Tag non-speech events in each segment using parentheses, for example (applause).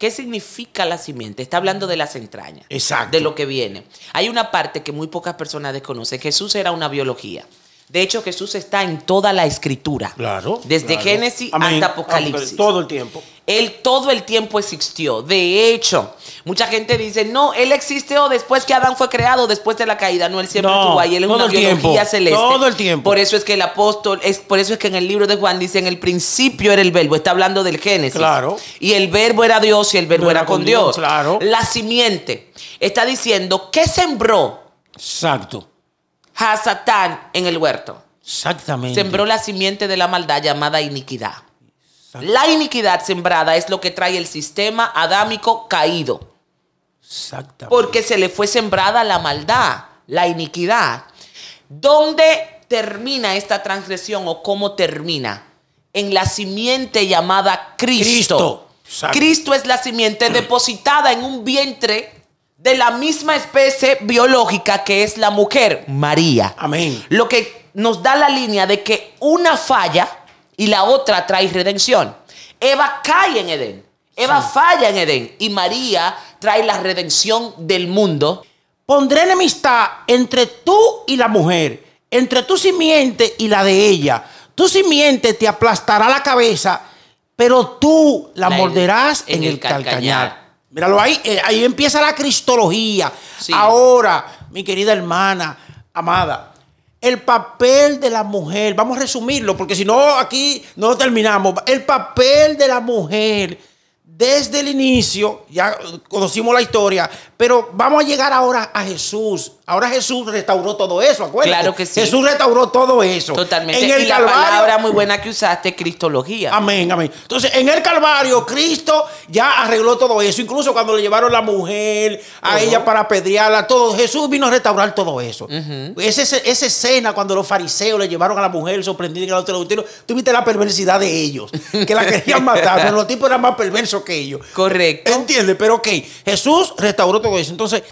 ¿Qué significa la simiente? Está hablando de las entrañas. Exacto. De lo que viene. Hay una parte que muy pocas personas desconocen. Jesús era una biología. De hecho, Jesús está en toda la escritura. Claro. Desde Génesis hasta Apocalipsis. Todo el tiempo. Él todo el tiempo existió. De hecho, mucha gente dice, no, Él existió después que Adán fue creado, después de la caída. No, Él siempre estuvo ahí. Él es una biología celeste. Todo el tiempo. Por eso es que el apóstol, es, por eso es que en el libro de Juan dice, en el principio era el verbo. Está hablando del Génesis. Claro. Y el verbo era Dios y el verbo era, con Dios. Claro. La simiente. Está diciendo, ¿qué sembró? Exacto. A Satán en el huerto. Exactamente. Sembró la simiente de la maldad llamada iniquidad. La iniquidad sembrada es lo que trae el sistema adámico caído. Exactamente. Porque se le fue sembrada la maldad, la iniquidad. ¿Dónde termina esta transgresión o cómo termina? En la simiente llamada Cristo. Cristo, Cristo es la simiente depositada en un vientre de la misma especie biológica que es la mujer, María. Amén. Lo que nos da la línea de que una falla y la otra trae redención. Eva cae en Edén, Eva falla en Edén y María trae la redención del mundo. Pondré enemistad entre tú y la mujer, entre tu simiente y la de ella. Tu simiente te aplastará la cabeza, pero tú la, morderás en, el, calcañar. Míralo ahí, eh, ahí empieza la cristología. Ahora, mi querida hermana, amada, el papel de la mujer, vamos a resumirlo, porque si no, aquí no terminamos. El papel de la mujer desde el inicio, ya conocimos la historia, pero vamos a llegar ahora a Jesús. Ahora Jesús restauró todo eso, acuérdate. Claro que sí. Jesús restauró todo eso. Totalmente. En el y la palabra muy buena que usaste, cristología. Amén, amén. Entonces, en el Calvario, Cristo ya arregló todo eso. Incluso cuando le llevaron la mujer a ella para pedrearla, todo. Jesús vino a restaurar todo eso. esa, escena cuando los fariseos le llevaron a la mujer sorprendida en el otro tú tuviste la perversidad de ellos, que la querían (laughs) matar. pero los tipos eran más perversos que Correcto. entiende Pero ok, Jesús restauró todo eso. Entonces,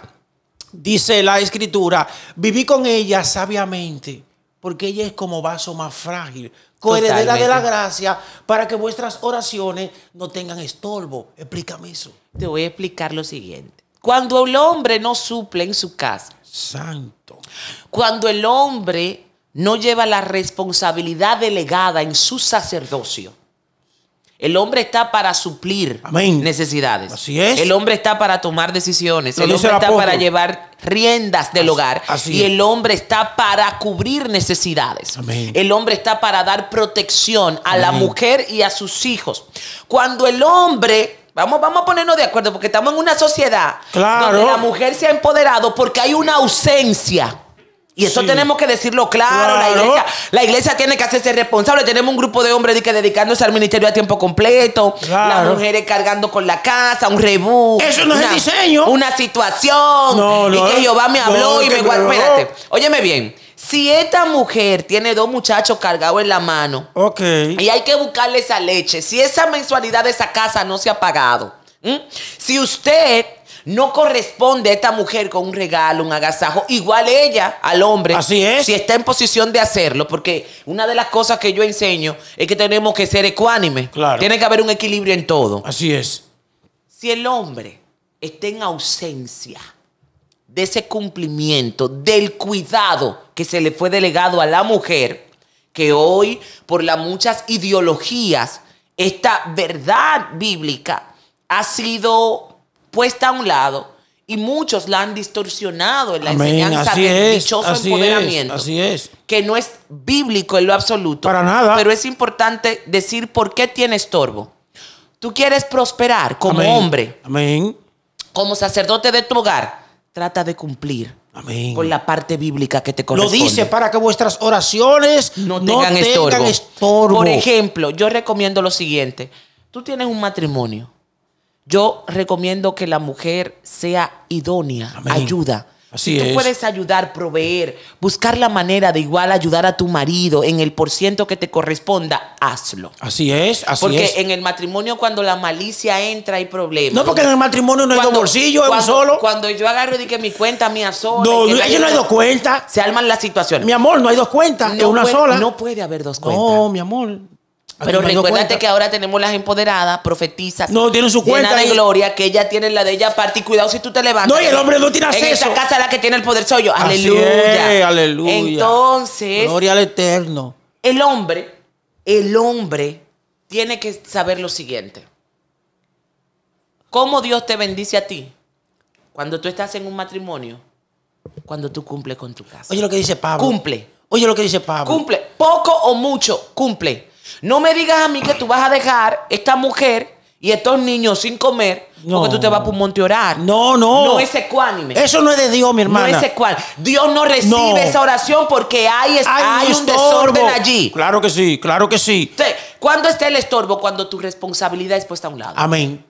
dice la escritura, viví con ella sabiamente, porque ella es como vaso más frágil, coheredera de la gracia, para que vuestras oraciones no tengan estorbo. Explícame eso. Te voy a explicar lo siguiente. Cuando el hombre no suple en su casa, Santo. Cuando el hombre no lleva la responsabilidad delegada en su sacerdocio, el hombre está para suplir necesidades. Así es. El hombre está para tomar decisiones. el hombre está para llevar riendas del hogar. y el hombre está para cubrir necesidades. El hombre está para dar protección a la mujer y a sus hijos. Cuando el hombre Vamos, vamos a ponernos de acuerdo porque estamos en una sociedad donde la mujer se ha empoderado porque hay una ausencia. Y eso tenemos que decirlo claro. La, iglesia, la, iglesia, tiene que hacerse responsable. Tenemos un grupo de hombres que dedicándose al ministerio a tiempo completo. Las mujeres cargando con la casa, un rebú. Eso no es el diseño. Una situación. y que Jehová me habló y me guardó. Espérate. Óyeme bien. Si esta mujer tiene dos muchachos cargados en la mano. Ok. Y hay que buscarle esa leche. Si esa mensualidad de esa casa no se ha pagado. Si usted no corresponde a esta mujer con un regalo, un agasajo, igual ella al hombre. Así es. Si está en posición de hacerlo, porque una de las cosas que yo enseño es que tenemos que ser ecuánimes. Claro. Tiene que haber un equilibrio en todo. Así es. Si el hombre está en ausencia de ese cumplimiento, del cuidado que se le fue delegado a la mujer, que hoy por las muchas ideologías, esta verdad bíblica ha sido puesta a un lado y muchos la han distorsionado en la enseñanza del dichoso empoderamiento. Que no es bíblico en lo absoluto. Para nada. Pero es importante decir por qué tiene estorbo. Tú quieres prosperar como hombre. Amén. Como sacerdote de tu hogar. Trata de cumplir. Amén. Con la parte bíblica que te corresponde. Lo dice para que vuestras oraciones no tengan, estorbo. Por ejemplo, yo recomiendo lo siguiente. Tú tienes un matrimonio yo recomiendo que la mujer sea idónea, ayuda. si tú puedes ayudar, proveer, buscar la manera de igual ayudar a tu marido en el porciento que te corresponda, hazlo. Así es, así porque es. Porque en el matrimonio cuando la malicia entra hay problemas. No, porque en el matrimonio no hay dos bolsillos, es un solo. Cuando yo agarro y que mi cuenta mía sola. No, no, yo no hay dos cuentas. Se arman las situaciones. Mi amor, no hay dos cuentas, De es una sola. No puede haber dos cuentas. No, mi amor. Pero recuérdate que ahora tenemos las empoderadas, profetizas. No, tienen su cuenta. de gloria, que ella tiene la de ella aparte. Y cuidado si tú te levantas. No, el hombre no tiene acceso. En esa casa la que tiene el poder soy yo. Aleluya. aleluya. Entonces. Gloria al Eterno. El hombre, el hombre tiene que saber lo siguiente. ¿Cómo Dios te bendice a ti? Cuando tú estás en un matrimonio, cuando tú cumples con tu casa. Oye lo que dice Pablo. Cumple. Oye lo que dice Pablo. Cumple. Poco o mucho, cumple. No me digas a mí que tú vas a dejar esta mujer y estos niños sin comer porque tú te vas un monte a orar. No, no. No es ecuánime. Eso no es de Dios, mi hermano. No es ecuánime. Dios no recibe esa oración porque hay, hay, un desorden allí. Claro que sí, claro que sí. Cuando ¿Cuándo está el estorbo? Cuando tu responsabilidad es puesta a un lado. Amén.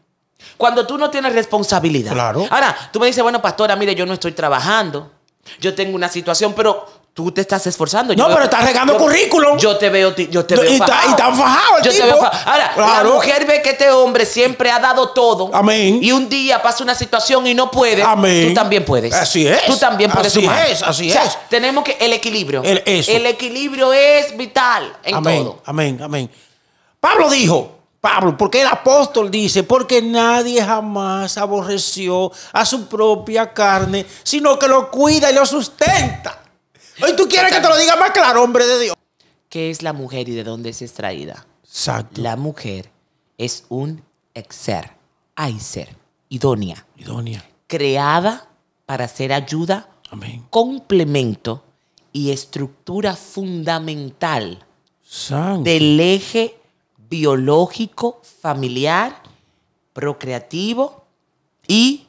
Cuando tú no tienes responsabilidad. Claro. Ahora, tú me dices, bueno, pastora, mire, yo no estoy trabajando. Yo tengo una situación, pero tú te estás esforzando. No, pero estás regando currículum. Yo te veo, yo te veo. Y, tan fajado el yo Te veo Ahora, la mujer ve que este hombre siempre ha dado todo. Amén. Y un día pasa una situación y no puede. Amén. Tú también puedes. Así es. Tú también puedes así es, así es. Tenemos que el equilibrio. El, equilibrio es vital en amén, Amén, amén. Pablo dijo, Pablo, porque el apóstol dice, porque nadie jamás aborreció a su propia carne, sino que lo cuida y lo sustenta tú quieres que te lo diga más claro, hombre de Dios. ¿Qué es la mujer y de dónde es extraída? La mujer es un exer, aiser, idónea. Idónea. Creada para ser ayuda, complemento y estructura fundamental del eje biológico, familiar, procreativo y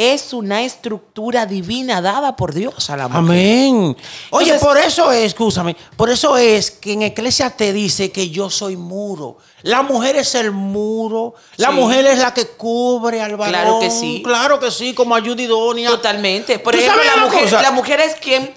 es una estructura divina dada por Dios a la mujer. Amén. Oye, por eso es, escúchame, por eso es que en iglesia te dice que yo soy muro. La mujer es el muro, la mujer es la que cubre al varón. Claro que sí. Claro que sí, como ayudidonia. Totalmente. Por ejemplo, la mujer, la mujer es quien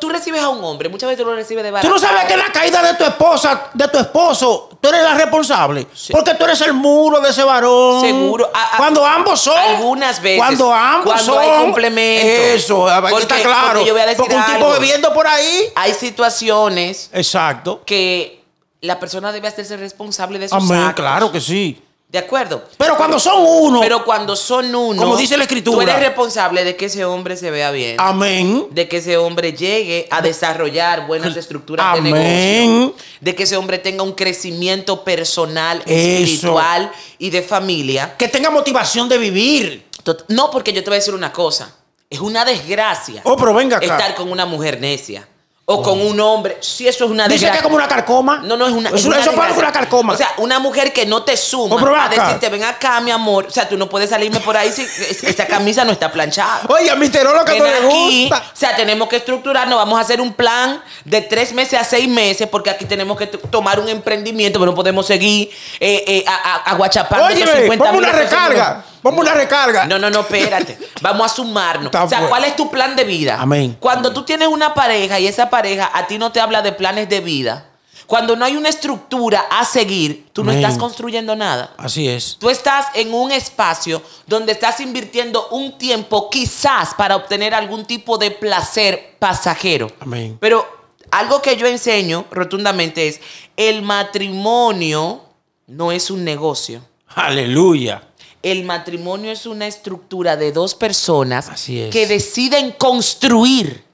tú recibes a un hombre, muchas veces tú lo recibes de barato. Tú no sabes que la caída de tu esposa, de tu esposo, tú eres la responsable. Porque tú eres el muro de ese varón. Seguro. cuando ambos son. Algunas veces. Cuando ambos cuando son. Hay complemento. Eso, está claro. Porque, un tipo bebiendo por ahí. Hay situaciones. Exacto. Que la persona debe hacerse responsable de sus Amén, claro que sí. ¿De acuerdo? Pero cuando son uno. Pero cuando son uno. Como dice la escritura. Tú eres responsable de que ese hombre se vea bien. Amén. De que ese hombre llegue a desarrollar buenas estructuras de negocio. De que ese hombre tenga un crecimiento personal, espiritual y de familia. Que tenga motivación de vivir. No, porque yo te voy a decir una cosa. Es una desgracia. Oh, estar con una mujer necia o con oh. un hombre. Si eso es una Dice que es como una carcoma. No, no es una. Es eso parece una carcoma. O sea, una mujer que no te suma a decirte, ven acá, mi amor. O sea, tú no puedes salirme por ahí si esta camisa no está planchada. Oye, lo que no le gusta. O sea, tenemos que estructurarnos. Vamos a hacer un plan de tres meses a seis meses porque aquí tenemos que tomar un emprendimiento, pero no podemos seguir eh, eh, a eh, aguachapando. Oye, 50 una recarga. Vamos a la recarga. No, no, no, espérate. (laughs) Vamos a sumarnos. o sea, ¿cuál es tu plan de vida? Amén. Cuando tú tienes una pareja y esa pareja a ti no te habla de planes de vida, cuando no hay una estructura a seguir, tú no estás construyendo nada. Así es. Tú estás en un espacio donde estás invirtiendo un tiempo quizás para obtener algún tipo de placer pasajero. Amén. Pero algo que yo enseño rotundamente es el matrimonio no es un negocio. Aleluya. El matrimonio es una estructura de dos personas que deciden construir.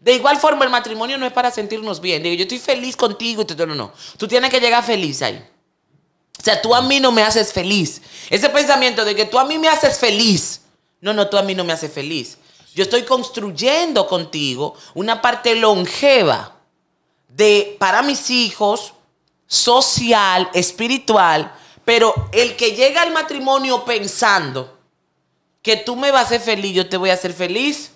De igual forma, el matrimonio no es para sentirnos bien. Digo, yo estoy feliz contigo tú no, no. Tú tienes que llegar feliz ahí. O sea, tú a mí no me haces feliz. Ese pensamiento de que tú a mí me haces feliz. No, no, tú a mí no me haces feliz. Yo estoy construyendo contigo una parte longeva de para mis hijos, social, espiritual, pero el que llega al matrimonio pensando que tú me vas a hacer feliz, yo te voy a hacer feliz,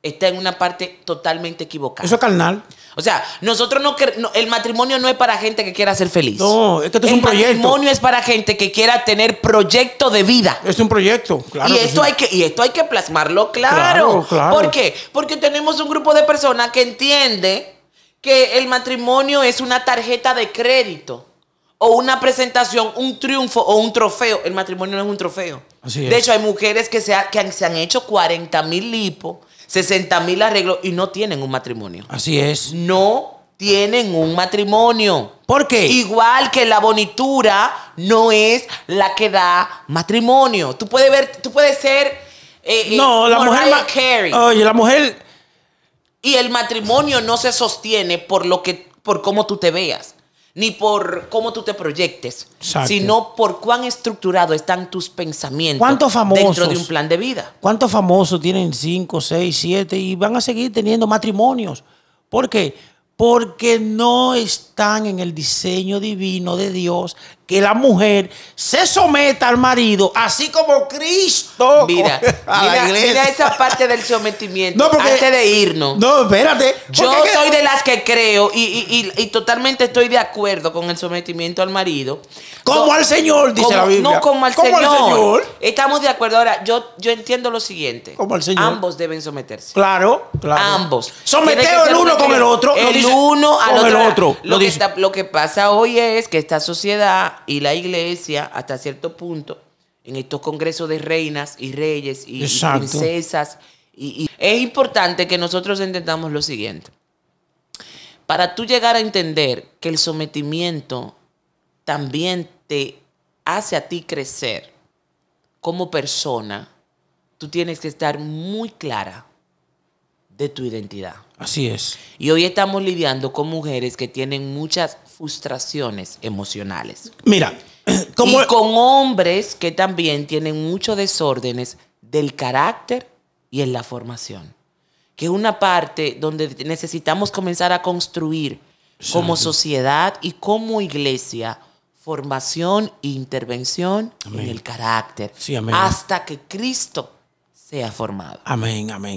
está en una parte totalmente equivocada. Eso es carnal. O sea, nosotros no, el matrimonio no es para gente que quiera ser feliz. No, es que esto es un proyecto. El matrimonio es para gente que quiera tener proyecto de vida. Es un proyecto, claro. Y esto, hay, que, y esto hay que plasmarlo claro. claro, claro. ¿Por qué? Porque tenemos un grupo de personas que entiende que el matrimonio es una tarjeta de crédito o una presentación, un triunfo o un trofeo. El matrimonio no es un trofeo. de hecho, hay mujeres que se, han, hecho 40 mil lipos, 60 mil arreglos y no tienen un matrimonio. Así es. No tienen un matrimonio. ¿Por qué? Igual que la bonitura no es la que da matrimonio. Tú puedes ver, tú puedes ser. Eh, eh, no, la mujer. Oye, la mujer. Y el matrimonio no se sostiene por lo que, por cómo tú te veas ni por cómo tú te proyectes, sino por cuán estructurado están tus pensamientos dentro de un plan de vida. ¿Cuántos famosos tienen cinco, seis, siete y van a seguir teniendo matrimonios? ¿Por qué? Porque no están en el diseño divino de Dios que la mujer se someta al marido, así como Cristo. Mira, (laughs) mira, esa parte del sometimiento (laughs) antes de irnos. No, espérate. Yo soy de las que creo y, totalmente estoy de acuerdo con el sometimiento al marido. Como al Señor, dice la Biblia. No, como al Señor. Estamos de acuerdo. Ahora, yo, yo entiendo lo siguiente. Como Ambos deben someterse. Claro, claro. Ambos. Someteo el uno con el otro. El uno al con otro. lo que pasa hoy es que esta sociedad y la iglesia, hasta cierto punto, en estos congresos de reinas y reyes y, princesas, es importante que nosotros entendamos lo siguiente. Para tú llegar a entender que el sometimiento también te hace a ti crecer como persona, tú tienes que estar muy clara de tu identidad. Así es. Y hoy estamos lidiando con mujeres que tienen muchas frustraciones emocionales. Mira, (clears throat) con hombres que también tienen muchos desórdenes del carácter y en la formación. Que es una parte donde necesitamos comenzar a construir como sociedad y como iglesia formación e intervención en el carácter. Hasta que Cristo sea formado. Amén, amén.